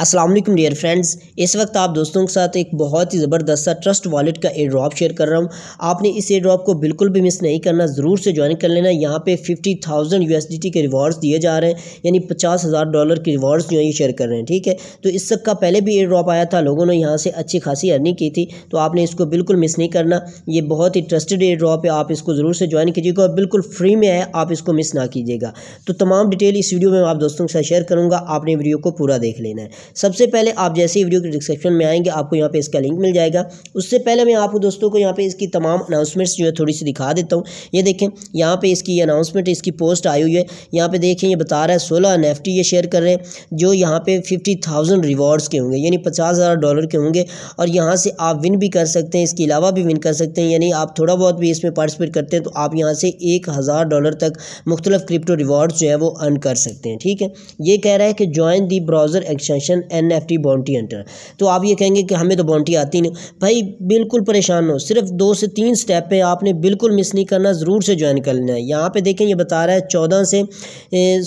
Aslam dear friends इस वक्त आप दोस्तों के साथ एक बहुत ही ज़बरदस्त सा ट्रस्ट वॉलेट का एयर ड्रॉप शेयर कर रहा हूँ आपने इस एयर ड्रॉप को बिल्कुल भी मिस नहीं करना ज़रूर से ज्वाइन कर लेना यहाँ पे 50,000 टी के रिवॉर्ड्स दिए जा रहे हैं यानी पचास हज़ार डॉलर के रिवॉर्ड्स जो है ये शेयर कर रहे हैं ठीक है तो इस सब का पहले भी एयर ड्रॉप आया था लोगों ने यहाँ से अच्छी खासी अर्निंग की थी तो आपने इसको बिल्कुल मिस नहीं करना ये बहुत ही ट्रस्टेड एयर ड्रॉप है आप इसको ज़रूर से ज्वाइन कीजिएगा और बिल्कुल फ्री में है आप इसको मिस ना कीजिएगा तो तमाम डिटेल इस वीडियो में आप दोस्तों के साथ शेयर करूँगा आपने वीडियो को पूरा देख लेना है सबसे पहले आप जैसे ही वीडियो के डिस्क्रिप्शन में आएंगे आपको यहाँ पे इसका लिंक मिल जाएगा उससे पहले मैं आपको दोस्तों को यहाँ पे इसकी तमाम अनाउंसमेंट्स जो है थोड़ी सी दिखा देता हूँ ये देखें यहाँ पे इसकी अनाउंसमेंट इसकी पोस्ट आई हुई है यहाँ पर देखें ये बता रहा है सोलह एन ये शेयर कर रहे हैं जो यहाँ पर फिफ्टी थाउजेंड रिवॉर्ड्स के होंगे यानी पचास हज़ार डॉलर के होंगे और यहाँ से आप विन भी कर सकते हैं इसके अलावा भी विन कर सकते हैं यानी आप थोड़ा बहुत भी इसमें पार्टिसिपेट करते हैं तो आप यहाँ से एक हज़ार डॉलर तक मुख्तलिफ क्रिप्टो रिवॉर्ड्स जो है वो अर्न कर सकते हैं ठीक है ये कह रहा है कि join the browser extension section N F T boundary enter तो आप ये कहेंगे कि हमें तो बाउंड्री आती नहीं भाई बिल्कुल परेशान हो सिर्फ दो से तीन स्टेप पे आपने बिल्कुल मिस नहीं करना ज़रूर से ज्वाइन कर लेना है यहाँ पे देखें ये बता रहा है चौदह से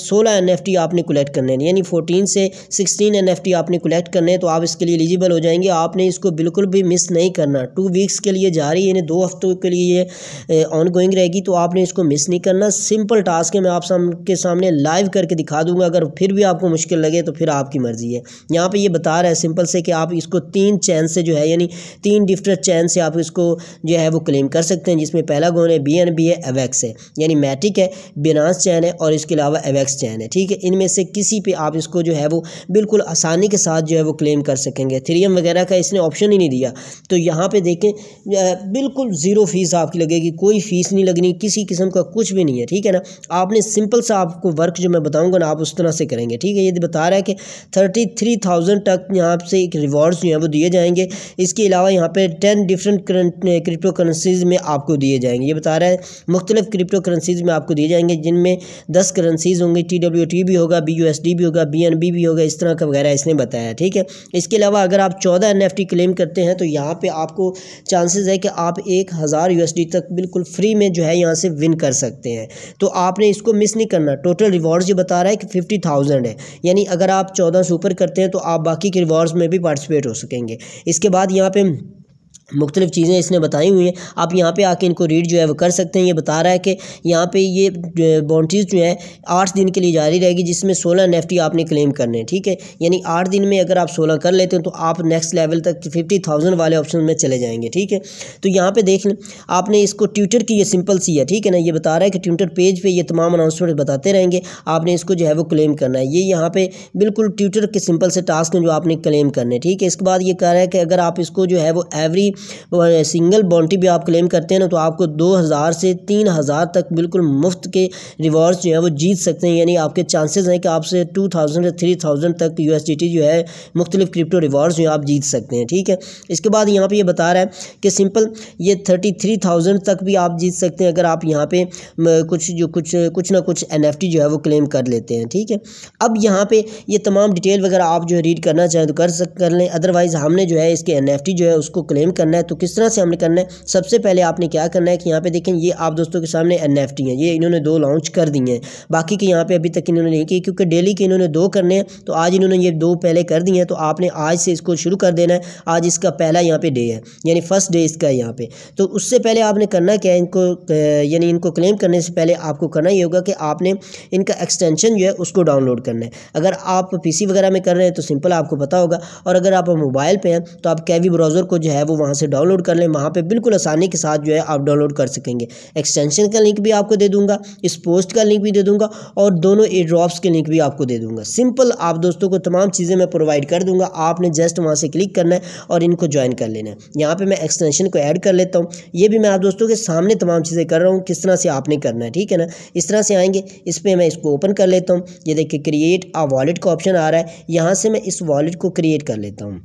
सोलह एन एफ टी आपने कलेक्ट करने हैं यानी फोर्टीन से सिक्सटीन एन एफ टी आपने कलेक्ट करने हैं तो आप इसके लिए एलिजिबल हो जाएंगे आपने इसको बिल्कुल भी मिस नहीं करना टू वीक्स के लिए जा रही है यानी दो हफ्तों के लिए ये ऑन गोइंग रहेगी तो आपने इसको मिस नहीं करना सिंपल टास्क है मैं आप के सामने लाइव करके दिखा दूंगा अगर फिर भी आपको मुश्किल लगे तो फिर आपकी मर्ज़ी है यहाँ पे ये बता रहा है सिंपल से कि आप इसको तीन चैन से जो है यानी तीन डिफरेंट चैन से आप इसको जो है वो क्लेम कर सकते हैं जिसमें पहला गोन है बी एन बी है एवेक्स है यानी मैटिक है बिनास चैन है और इसके अलावा एवेक्स चैन है ठीक है इनमें से किसी पर आप इसको जो है वो बिल्कुल आसानी के साथ जो है वो क्लेम कर सकेंगे थ्रीएम वगैरह का इसने ऑप्शन ही नहीं दिया तो यहाँ पर देखें बिल्कुल ज़ीरो फीस आपकी लगेगी कोई फ़ीस नहीं लगनी किसी किस्म का कुछ भी नहीं है ठीक है ना आपने सिंपल सा आपको वर्क जो मैं बताऊँगा ना आप उस तरह से करेंगे ठीक है ये बता रहा है कि थर्टी थ्री थाउजेंड तक यहाँ से एक रिवॉर्ड्स जो है वो दिए जाएंगे इसके अलावा यहाँ पे टेन डिफरेंट क्रिप्टो करेंसीज़ में आपको दिए जाएंगे ये बता रहा है मुख्तलिफ क्रिप्टो करेंसीज़ में आपको दिए जाएंगे जिनमें दस करेंसीज़ होंगी टी डब्ल्यू टी भी होगा बी यू एस डी भी होगा बी एन बी भी होगा इस तरह का वगैरह इसने बताया ठीक है इसके अलावा अगर आप चौदह एन एफ टी क्लेम करते हैं तो यहाँ पर आपको चांसेज़ है कि आप एक हज़ार यू एस डी तक बिल्कुल फ्री में जो है यहाँ से विन कर सकते हैं तो आपने इसको मिस नहीं करना टोटल रिवॉर्ड्स ये बता रहा है कि फिफ्टी थाउजेंड है यानी अगर आप चौदह सुपर करते हैं तो आप बाकी के रिवॉर्ड्स में भी पार्टिसिपेट हो सकेंगे इसके बाद यहाँ पे मुख्तलिफ़ चीज़ें इसने बताई हुई हैं आप यहाँ पे आके इनको रीड जो है वो कर सकते हैं ये बता रहा है कि यहाँ पे ये बाउंड्रीज जो है आठ दिन के लिए जारी रहेगी जिसमें सोलह एन आपने क्लेम करने हैं ठीक है यानी आठ दिन में अगर आप सोलह कर लेते हैं तो आप नेक्स्ट लेवल तक फिफ्टी थाउजेंड वाले ऑप्शन में चले जाएँगे ठीक है तो यहाँ पर देख लें आपने इसको ट्विटर की ये सिंपल सी है ठीक है ना ये बता रहा है कि ट्विटर पेज पर ये तमाम अनाउंसमेंट बताते रहेंगे आपने इसको जो है वो क्लेम करना है ये यहाँ पर बिल्कुल ट्विटर के सिंपल से टास्क हैं जो आपने क्लेम करने ठीक है इसके बाद ये कह रहा है कि अगर आप इसको जो है वो एवरी सिंगल बाउंड्री भी आप क्लेम करते हैं ना तो आपको दो हज़ार से तीन हज़ार तक बिल्कुल मुफ्त के रिवॉर्ड्स जो हैं वो जीत सकते हैं यानी आपके चांसेस हैं कि आपसे टू थाउजेंड या थ्री थाउजेंड तक यू जो है मुख्तलिफ क्रिप्टो रिवॉर्ड्स जो आप जीत सकते हैं ठीक है इसके बाद यहाँ पर यह बता रहा है कि सिंपल ये थर्टी थ्री थाउजेंड तक भी आप जीत सकते हैं अगर आप यहाँ पे कुछ जो कुछ कुछ ना कुछ एन जो है वो क्लेम कर लेते हैं ठीक है अब यहाँ पे ये तमाम डिटेल वगैरह आप जो है रीड करना चाहें तो कर सक कर लें अदरवाइज़ हमने जो है इसके एन जो है उसको क्लेम कर करना है तो किस तरह से हमने करना है सबसे पहले आपने क्या करना है कि यहाँ पे देखें ये आप दोस्तों के सामने एन एफ टी है ये इन्होंने दो लॉन्च कर दिए हैं बाकी के यहाँ पे अभी तक इन्होंने नहीं किए क्योंकि डेली के इन्होंने दो करने हैं तो आज इन्होंने ये दो पहले कर दिए हैं तो आपने आज से इसको शुरू कर देना है आज इसका पहला यहाँ पे डे है यानी फर्स्ट डे इसका है यहाँ पे तो उससे पहले आपने करना क्या है इनको यानी इनको क्लेम करने से पहले आपको करना ये होगा कि आपने इनका एक्सटेंशन जो है उसको डाउनलोड करना है अगर आप पी वगैरह में कर रहे हैं तो सिंपल आपको पता होगा और अगर आप मोबाइल पर हैं तो आप कैवी ब्राउज़र को जो है वो वहाँ जहाँ से डाउनलोड कर लें वहाँ पर बिल्कुल आसानी के साथ जो है आप डाउनलोड कर सकेंगे एक्सटेंशन का लिंक भी आपको दे दूँगा इस पोस्ट का लिंक भी दे दूँगा और दोनों ए ड्रॉप्स के लिंक भी आपको दे दूँगा सिंपल आप दोस्तों को तमाम चीज़ें मैं प्रोवाइड कर दूँगा आपने जस्ट वहाँ से क्लिक करना है और इनको ज्वाइन कर लेना है यहाँ पर मैं एक्सटेंशन को ऐड कर लेता हूँ ये भी मैं आप दोस्तों के सामने तमाम चीज़ें कर रहा हूँ किस तरह से आपने करना है ठीक है ना इस तरह से आएंगे इस पर मैं इसको ओपन कर लेता हूँ ये देखिए क्रिएट आ वॉलेट का ऑप्शन आ रहा है यहाँ से मैं इस वॉलेट को क्रिएट कर लेता हूँ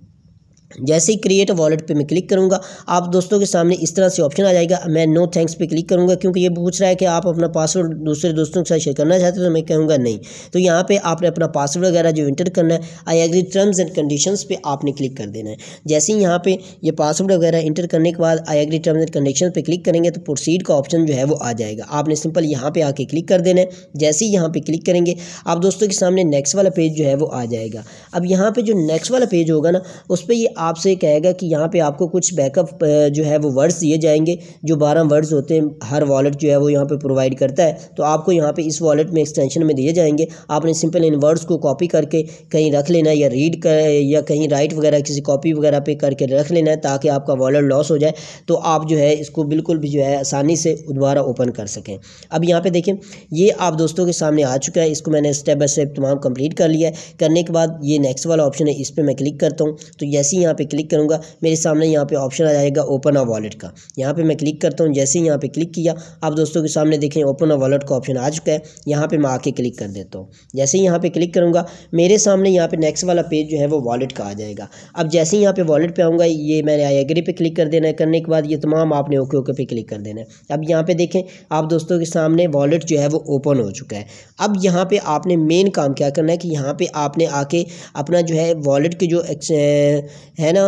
जैसे ही क्रिएट वॉलेट पे मैं क्लिक करूँगा आप दोस्तों के सामने इस तरह से ऑप्शन आ जाएगा मैं नो थैंक्स पे क्लिक करूँगा क्योंकि ये पूछ रहा है कि आप अपना पासवर्ड दूसरे दोस्तों के साथ शेयर करना चाहते हो तो मैं कहूँगा नहीं तो यहाँ पे आपने अपना पासवर्ड वगैरह जो इंटर करना है I agree terms and condition पर आपने क्लिक कर देना है जैसे ही यहाँ पर यह पासवर्ड वगैरह इंटर करने के बाद I agree terms and condition पर क्लिक करेंगे तो प्रोसीड का ऑप्शन जो है वो आ जाएगा आपने सिंपल यहाँ पर आके क्लिक कर देना है जैसे ही यहाँ पर क्लिक करेंगे आप दोस्तों के सामने नेक्स्ट वाला पेज जो है वो आ जाएगा अब यहाँ पर जो नेक्स्ट वाला पेज होगा ना उस पर ये आपसे कहेगा कि यहाँ पे आपको कुछ बैकअप जो है वो वर्ड्स दिए जाएंगे जो बारह वर्ड्स होते हैं हर वॉलेट जो है वो यहाँ पे प्रोवाइड करता है तो आपको यहाँ पे इस वॉलेट में एक्सटेंशन में दिए जाएंगे आपने सिंपल इन वर्ड्स को कॉपी करके कहीं रख लेना या रीड कर या कहीं राइट वगैरह किसी कॉपी वगैरह पर करके रख लेना है ताकि आपका वॉलेट लॉस हो जाए तो आप जो है इसको बिल्कुल भी जो है आसानी से दोबारा ओपन कर सकें अब यहाँ पर देखें ये आप दोस्तों के सामने आ चुका है इसको मैंने स्टेप बाई स्टेप तमाम कम्प्लीट कर लिया है करने के बाद ये नेक्स्ट वाला ऑप्शन है इस पर मैं क्लिक करता हूँ तो जैसे ही यहाँ पे क्लिक करूँगा मेरे सामने यहाँ पे ऑप्शन आ जाएगा ओपन अ वॉलेट का यहाँ पे मैं क्लिक करता हूँ जैसे ही यहाँ पे क्लिक किया आप दोस्तों के सामने देखें ओपन अ वॉलेट का ऑप्शन आ चुका है यहाँ पे मैं आके क्लिक कर देता हूँ जैसे ही यहाँ पे क्लिक करूँगा मेरे सामने यहाँ पे नेक्स्ट वाला पेज जो है वो वॉलेट का आ जाएगा अब जैसे ही यहाँ पे वॉलेट पर आऊँगा ये मैंने आई एग्री पर क्लिक कर देना है करने के बाद ये तमाम आपने ओके ओके पे क्लिक कर देना है अब यहाँ पे देखें आप दोस्तों के सामने वॉलेट जो है वो ओपन हो चुका है अब यहाँ पे आपने मेन काम क्या करना है कि यहाँ पे आपने आके अपना जो है वॉलेट के जो है ना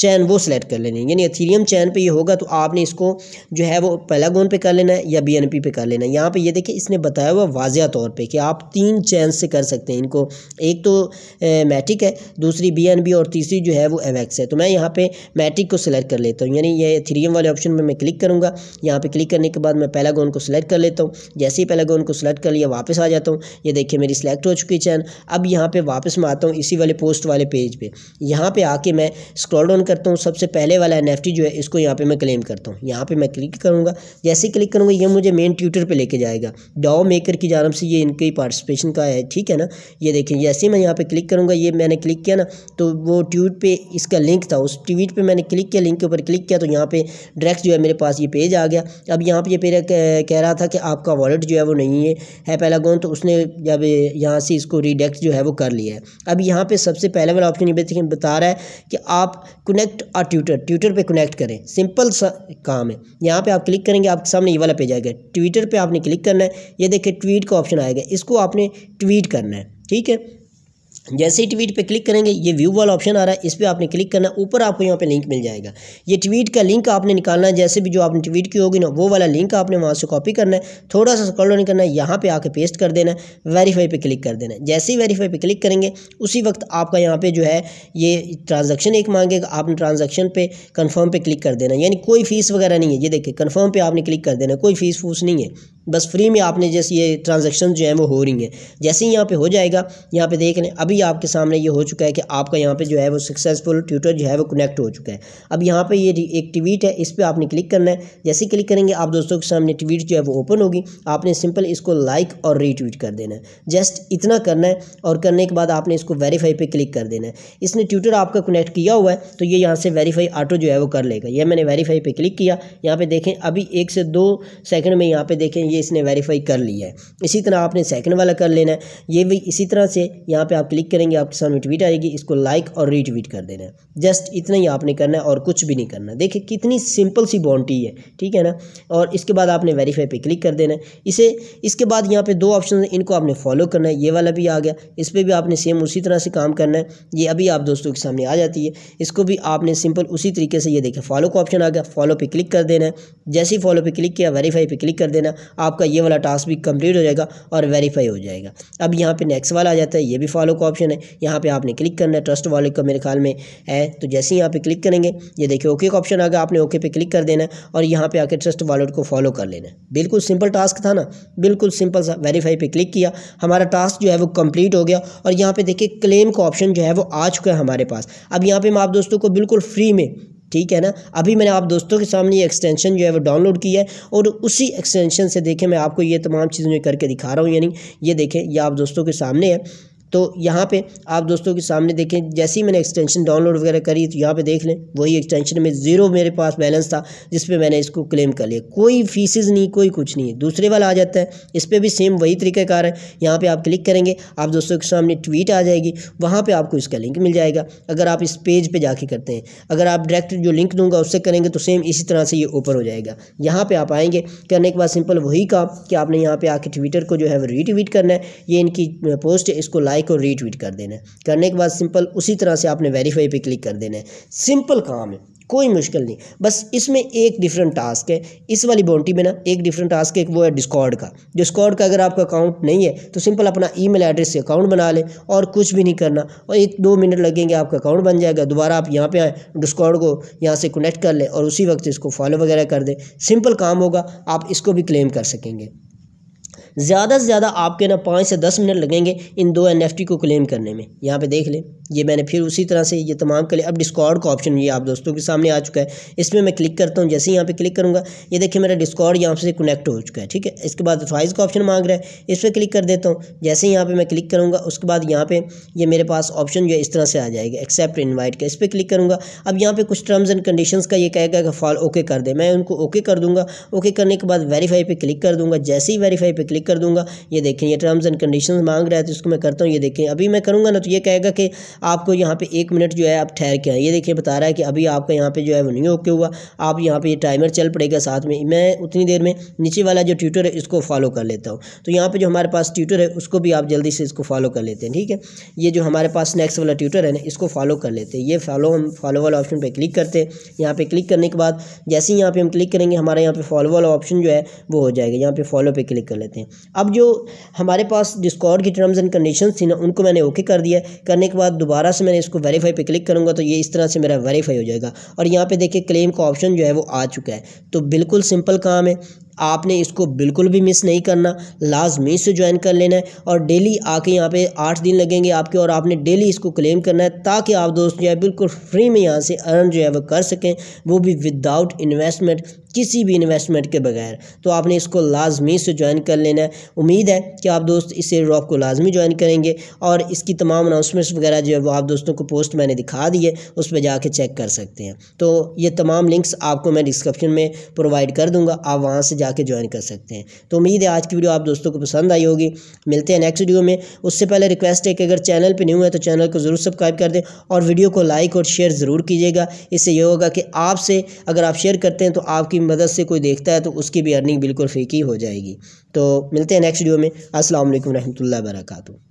चैन वो सेलेक्ट कर लेनी है यानी एथीरियम चैन पे ये होगा तो आपने इसको जो है वो पैलागोन पे कर लेना है या बीएनपी पे कर लेना है यहाँ पे ये देखिए इसने बताया हुआ वाजिया तौर पे कि आप तीन चैन से कर सकते हैं इनको एक तो ए, मैटिक है दूसरी बीएनबी और तीसरी जो है वो एवेक्स है तो मैं यहाँ पर मैटिक को सिलेक्ट कर लेता हूँ यानी ये एथीरियम वाले ऑप्शन में मैं क्लिक करूँगा यहाँ पर क्लिक करने के बाद मैं पैलागोन को सिलेक्ट कर लेता हूँ जैसे ही पैलागोन को सिलेक्ट कर लिया वापस आ जाता हूँ ये देखिए मेरी सिलेक्ट हो चुकी चैन अब यहाँ पर वापस मैं आता हूँ इसी वाले पोस्ट वाले पेज पर यहाँ पर आके मैं स्क्रॉल डाउन करता हूँ सबसे पहले वाला एन जो है इसको यहाँ पे मैं क्लेम करता हूँ यहाँ पे मैं क्लिक करूँगा जैसे ही क्लिक करूँगा ये मुझे मेन ट्विटर पे लेके जाएगा डाओ मेकर की जानब से ये इनकी पार्टिसिपेशन का है ठीक है ना ये देखें जैसे ही मैं यहाँ पर क्लिक करूँगा ये मैंने क्लिक किया ना तो वो ट्वीट पर इसका लिंक था उस ट्वीट पर मैंने क्लिक किया लिंक के ऊपर क्लिक किया तो यहाँ पर डायरेक्ट जो है मेरे पास ये पेज आ गया अब यहाँ पर ये पेज कह रहा था कि आपका वॉलेट जो है वो नहीं है है पैलागोन तो उसने जब यहाँ से इसको रिडेक्ट जो है वो कर लिया है अब यहाँ पर सबसे पहले वाला ऑप्शन ये बता रहा है कि आप connect connect a Twitter Twitter पे कनेक्ट करें सिंपल सा काम है यहाँ पे आप क्लिक करेंगे आपके सामने ये वाला पेज आएगा ट्विटर पे आपने क्लिक करना है ये देखिए ट्वीट का ऑप्शन आएगा इसको आपने ट्वीट करना है ठीक है जैसे ही ट्वीट पे क्लिक करेंगे ये व्यू वाला ऑप्शन आ रहा है इस पर आपने क्लिक करना ऊपर आपको यहाँ पे लिंक मिल जाएगा ये ट्वीट का लिंक आपने निकालना है जैसे भी जो आपने ट्वीट की होगी ना वो वाला लिंक आपने वहाँ से कॉपी करना है थोड़ा सा स्क्रॉल डाउन करना है यहाँ पे आके पेस्ट कर देना है वेरीफाई पे क्लिक कर देना है जैसे ही वेरीफाई पर क्लिक करेंगे उसी वक्त आपका यहाँ पे जो है ये ट्रांजेक्शन एक मांगेगा आपने ट्रांजेक्शन पे कन्फर्म पे क्लिक कर देना यानी कोई फीस वगैरह नहीं है ये देखिए कन्फर्म पे आपने क्लिक कर देना कोई फीस फूस नहीं है बस फ्री में आपने जैसे ये ट्रांजेक्शन जो है वो हो रही हैं जैसे ही यहाँ पे हो जाएगा यहाँ पे देख लें अभी आपके सामने ये हो चुका है कि आपका यहाँ पे जो है वो सक्सेसफुल ट्यूटर जो है वो कनेक्ट हो चुका है अब यहाँ पे ये एक ट्वीट है इस पर आपने क्लिक करना है जैसे क्लिक करेंगे आप दोस्तों के सामने ट्वीट जो है वो ओपन होगी आपने सिंपल इसको लाइक और रीट्वीट कर देना है जस्ट इतना करना है और करने के बाद आपने इसको वेरीफाई पर क्लिक कर देना है इसने ट्यूटर आपका कनेक्ट किया हुआ है तो ये यहाँ से वेरीफाई ऑटो जो है वो कर लेगा यह मैंने वेरीफाई पर क्लिक किया यहाँ पर देखें अभी एक से दो सेकेंड में यहाँ पर देखें ये इसने वेरीफाई कर लिया है इसी तरह आपने सेकंड वाला कर लेना है ये भी इसी तरह से यहाँ पे आप क्लिक करेंगे आपके सामने ट्वीट आएगी इसको लाइक और रीट्वीट कर देना है जस्ट इतना ही आपने करना है और कुछ भी नहीं करना देखिए कितनी सिंपल सी बाउंड्री है ठीक है ना और इसके बाद आपने वेरीफाई पर क्लिक कर देना है इसे इसके बाद यहाँ पर दो ऑप्शन इनको आपने फॉलो करना है ये वाला भी आ गया इस पर भी आपने सेम उसी तरह से काम करना है ये अभी आप दोस्तों के सामने आ जाती है इसको भी आपने सिंपल उसी तरीके से ये देखें फॉलो का ऑप्शन आ गया फॉलो पर क्लिक कर देना है जैसे ही फॉलो पर क्लिक किया वेरीफाई पर क्लिक कर देना आपका ये वाला टास्क भी कंप्लीट हो जाएगा और वेरीफाई हो जाएगा अब यहाँ पे नेक्स्ट वाला आ जाता है ये भी फॉलो का ऑप्शन है यहाँ पे आपने क्लिक करना है ट्रस्ट वॉलेट का मेरे ख्याल में है तो जैसे ही यहाँ पे क्लिक करेंगे ये देखिए ओके का ऑप्शन आ गया आपने ओके पे क्लिक कर देना है और यहाँ पर आकर ट्रस्ट वॉलेट को फॉलो कर लेना है बिल्कुल सिंपल टास्क था ना बिल्कुल सिंपल सा वेरीफाई पर क्लिक किया हमारा टास्क जो है वो कम्प्लीट हो गया और यहाँ पे देखिए क्लेम का ऑप्शन जो है वो आ चुका है हमारे पास अब यहाँ पर मैं आप दोस्तों को बिल्कुल फ्री में ठीक है ना अभी मैंने आप दोस्तों के सामने ये एक्सटेंशन जो है वो डाउनलोड की है और उसी एक्सटेंशन से देखें मैं आपको ये तमाम चीज़ें करके दिखा रहा हूँ यानी ये देखें ये आप दोस्तों के सामने है तो यहाँ पे आप दोस्तों के सामने देखें जैसे ही मैंने एक्सटेंशन डाउनलोड वगैरह करी तो यहाँ पे देख लें वही एक्सटेंशन में ज़ीरो मेरे पास बैलेंस था जिस पे मैंने इसको क्लेम कर लिया कोई फीसेज नहीं कोई कुछ नहीं है दूसरे वाला आ जाता है इस पर भी सेम वही तरीकाकार है यहाँ पर आप क्लिक करेंगे आप दोस्तों के सामने ट्वीट आ जाएगी वहाँ पर आपको इसका लिंक मिल जाएगा अगर आप इस पेज पर जाके करते हैं अगर आप डायरेक्ट जो लिंक दूंगा उससे करेंगे तो सेम इसी तरह से ये ओपन हो जाएगा यहाँ पर आप आएँगे करने के बाद सिंपल वही काम कि आपने यहाँ पर आके ट्विटर को जो है वो रीट्वीट करना है ये इनकी पोस्ट है इसको लाइक लाइक और रीट्वीट कर देना है करने के बाद सिंपल उसी तरह से आपने वेरीफाई पे क्लिक कर देना है सिंपल काम है कोई मुश्किल नहीं बस इसमें एक डिफरेंट टास्क है इस वाली बाउंड्री में ना एक डिफरेंट टास्क है वो है डिस्कॉर्ड का डिस्कॉर्ड का अगर आपका अकाउंट नहीं है तो सिंपल अपना ईमेल एड्रेस से अकाउंट बना लें और कुछ भी नहीं करना और एक दो मिनट लगेंगे आपका अकाउंट बन जाएगा दोबारा आप यहाँ पे आएँ डिस्कॉर्ड को यहाँ से कनेक्ट कर लें और उसी वक्त इसको फॉलो वगैरह कर दें सिंपल काम होगा आप इसको भी क्लेम कर सकेंगे ज़्यादा से ज़्यादा आपके ना पाँच से दस मिनट लगेंगे इन दो एन को क्लेम करने में यहाँ पे देख लें ये मैंने फिर उसी तरह से ये तमाम क्लेम अब डिस्कॉर्ड का ऑप्शन ये आप दोस्तों के सामने आ चुका है इसमें मैं क्लिक करता हूँ जैसे ही यहाँ पर क्लिक करूँगा ये देखिए मेरा डिस्कॉर्ड यहाँ से कनेक्ट हो चुका है ठीक है इसके बाद अथवाइज़ का ऑप्शन मांग रहा है इस पर क्लिक कर देता हूँ जैसे ही यहाँ पर मैं क्लिक करूँगा उसके बाद यहाँ पर ये मेरे पास ऑप्शन जो है इस तरह से आ जाएगा एक्सेप्ट इन्वाइट का इस पर क्लिक करूँगा अब यहाँ पर कुछ टर्म्स एंड कंडीशन का ये कहेगा कि फॉल ओके कर दे मैं उनको ओके कर दूँगा ओके करने के बाद वेरीफाई पर क्लिक कर दूँगा जैसे ही वेरीफाई पर क्लिक कर दूंगा ये देखें ये टर्म्स एंड कंडीशन मांग रहा है तो इसको मैं करता हूँ ये देखें अभी मैं करूँगा ना तो ये कहेगा कि आपको यहाँ पर एक मिनट जो है आप ठहर के आए ये देखिए बता रहा है कि अभी आपका यहाँ पर जो है वो नहीं ओके हुआ आप यहाँ पर ये टाइमर चल पड़ेगा साथ में मैं उतनी देर में नीचे वाला जो ट्यूटर है इसको फॉलो कर लेता हूँ तो यहाँ पर जो हमारे पास ट्यूटर है उसको भी आप जल्दी से इसको फॉलो कर लेते हैं ठीक है ये जो हमारे पास नेक्स्ट वाला ट्यूटर है ना इसको फॉलो कर लेते हैं ये फॉलो हम फॉलो वाला ऑप्शन पर क्लिक करते हैं यहाँ पर क्लिक करने के बाद जैसे ही यहाँ पर हम क्लिक करेंगे हमारे यहाँ पर फॉलो वाला ऑप्शन जो है वो हो जाएगा यहाँ पर फॉलो पर क्लिक कर लेते हैं अब जो हमारे पास डिस्कॉर्ड की टर्म्स एंड कंडीशन थी ना उनको मैंने ओके कर दिया करने के बाद दोबारा से मैंने इसको वेरीफाई पे क्लिक करूँगा तो ये इस तरह से मेरा वेरीफाई हो जाएगा और यहाँ पे देखिए क्लेम का ऑप्शन जो है वो आ चुका है तो बिल्कुल सिंपल काम है आपने इसको बिल्कुल भी मिस नहीं करना लाजमी से ज्वाइन कर लेना है और डेली आके यहाँ पे आठ दिन लगेंगे आपके और आपने डेली इसको क्लेम करना है ताकि आप दोस्त जो है बिल्कुल फ्री में यहाँ से अर्न जो है वो कर सकें वो भी विदाउट इन्वेस्टमेंट किसी भी इन्वेस्टमेंट के बगैर तो आपने इसको लाजमी से ज्वाइन कर लेना है उम्मीद है कि आप दोस्त इसे रॉक को लाजमी ज्वाइन करेंगे और इसकी तमाम अनाउंसमेंट्स वगैरह जो है वो आप दोस्तों को पोस्ट मैंने दिखा दी है उस पर जाके चेक कर सकते हैं तो ये तमाम लिंक्स आपको मैं डिस्क्रिप्शन में प्रोवाइड कर दूँगा आप वहाँ से जा जाके ज्वाइन कर सकते हैं तो उम्मीद है आज की वीडियो आप दोस्तों को पसंद आई होगी मिलते हैं नेक्स्ट वीडियो में उससे पहले रिक्वेस्ट है कि अगर चैनल पर न्यू है तो चैनल को ज़रूर सब्सक्राइब कर दें और वीडियो को लाइक और शेयर ज़रूर कीजिएगा इससे ये होगा कि आपसे अगर आप शेयर करते हैं तो आपकी मदद से कोई देखता है तो उसकी भी अर्निंग बिल्कुल फ्री की हो जाएगी तो मिलते हैं नेक्स्ट वीडियो में असल वरहमल वर्का